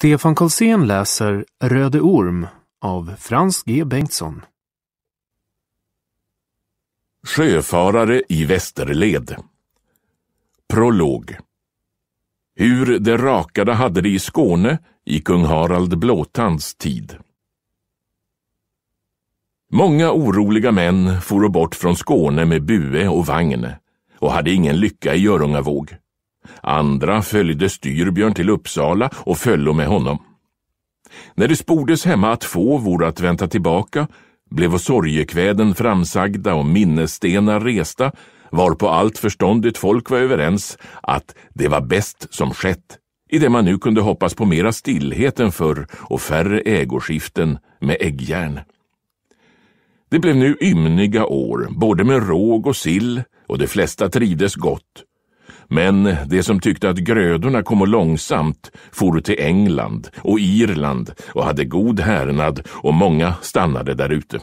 Stefan Karlsén läser Röde Orm av Frans G Bengtsson. Sjöfarare i västerled. Prolog. Hur de rakade hade det i Skåne i kung Harald Blåtands tid. Många oroliga män for bort från Skåne med bue och vagn och hade ingen lycka i Görungavåg. Andra följde Styrbjörn till Uppsala och föllo med honom. När det spordes hemma att få vore att vänta tillbaka blev sorgekväden framsagda och minnesstenar resta varpå allt förståndigt folk var överens att det var bäst som skett i det man nu kunde hoppas på mera stillhet än förr och färre ägoskiften med äggjärn. Det blev nu ymniga år, både med råg och sill och de flesta trides gott. Men de som tyckte att grödorna kom långsamt for till England och Irland och hade god härnad och många stannade där ute.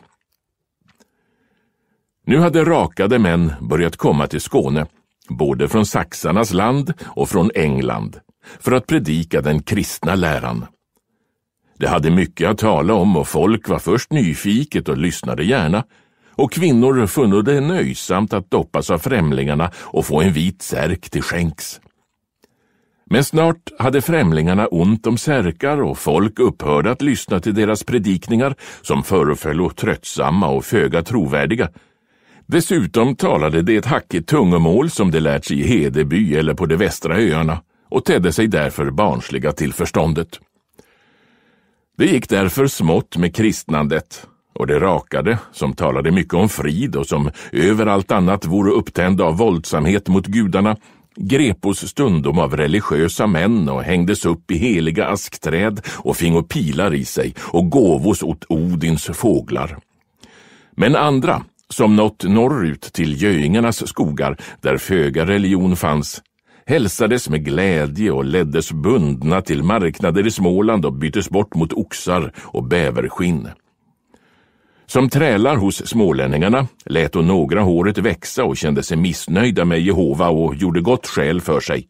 Nu hade rakade män börjat komma till Skåne, både från saxarnas land och från England, för att predika den kristna läran. Det hade mycket att tala om och folk var först nyfiket och lyssnade gärna, och kvinnor funno det nöjsamt att doppas av främlingarna och få en vit särk till skänks. Men snart hade främlingarna ont om särkar och folk upphörde att lyssna till deras predikningar som föreföll tröttsamma och föga trovärdiga. Dessutom talade de ett hackigt tungomål som de lärt sig i Hedeby eller på de västra öarna och tedde sig därför barnsliga till förståndet. Det gick därför smått med kristnandet och det rakade, som talade mycket om frid och som över allt annat vore upptända av våldsamhet mot gudarna, grepos stundom av religiösa män och hängdes upp i heliga askträd och fingo pilar i sig och gåvos åt Odins fåglar. Men andra, som nått norrut till göingarnas skogar där föga religion fanns, hälsades med glädje och leddes bundna till marknader i Småland och byttes bort mot oxar och bäverskinn. Som trälar hos smålänningarna lät hon några håret växa och kände sig missnöjda med Jehova och gjorde gott skäl för sig.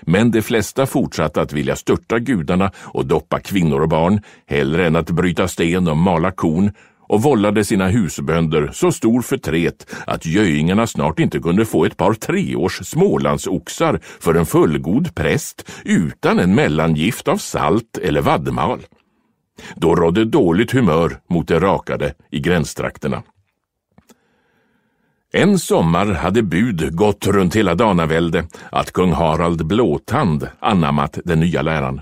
Men de flesta fortsatte att vilja störta gudarna och doppa kvinnor och barn hellre än att bryta sten och mala korn och vållade sina husbönder så stor förtret att göingarna snart inte kunde få ett par treårs smålandsoxar för en fullgod präst utan en mellangift av salt eller vadmal. Då rådde dåligt humör mot det rakade i gränstrakterna. En sommar hade bud gått runt hela Danavälde att kung Harald Blåtand anammat den nya läran.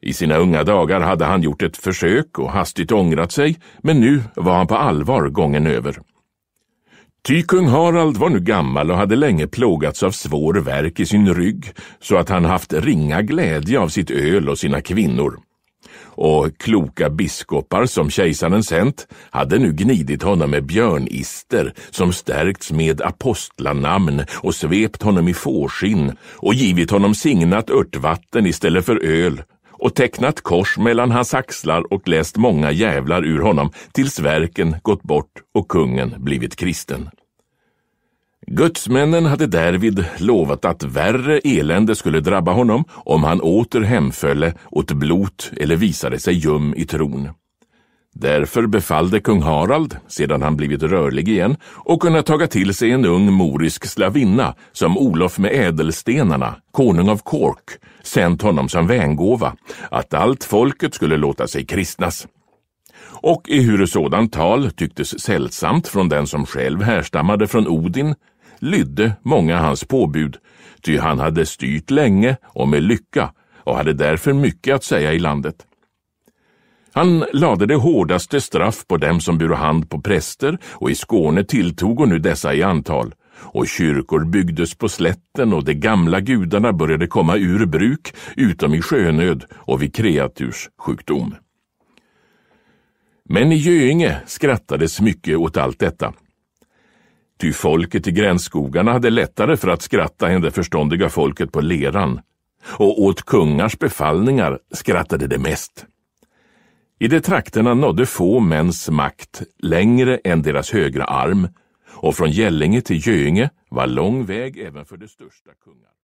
I sina unga dagar hade han gjort ett försök och hastigt ångrat sig, men nu var han på allvar gången över. Ty kung Harald var nu gammal och hade länge plågats av svår verk i sin rygg, så att han haft ringa glädje av sitt öl och sina kvinnor. Och kloka biskopar som kejsaren sänt hade nu gnidit honom med björnister som stärkts med apostlanamn och svept honom i fårskinn och givit honom signat örtvatten istället för öl och tecknat kors mellan hans axlar och läst många jävlar ur honom tills verken gått bort och kungen blivit kristen. Gudsmännen hade därvid lovat att värre elände skulle drabba honom om han åter hemfölle åt blot eller visade sig ljum i tron. Därför befallde kung Harald, sedan han blivit rörlig igen, att kunna taga till sig en ung morisk slavinna som Olof med ädelstenarna, konung av Cork, sänt honom som vängåva, att allt folket skulle låta sig kristnas. Och ehuru sådant tal tycktes sällsamt från den som själv härstammade från Odin, lydde många hans påbud, ty han hade styrt länge och med lycka och hade därför mycket att säga i landet. Han lade det hårdaste straff på dem som bure hand på präster och i Skåne tilltog nu dessa i antal och kyrkor byggdes på slätten och de gamla gudarna började komma ur bruk utom i sjönöd och vid kreaturs sjukdom. Men i Göinge skrattades mycket åt allt detta Ty folket i gränsskogarna hade lättare för att skratta än det förståndiga folket på leran. Och åt kungars befallningar skrattade det mest. I de trakterna nådde få mäns makt längre än deras högra arm och från Gällinge till Göinge var lång väg även för de största kungarna.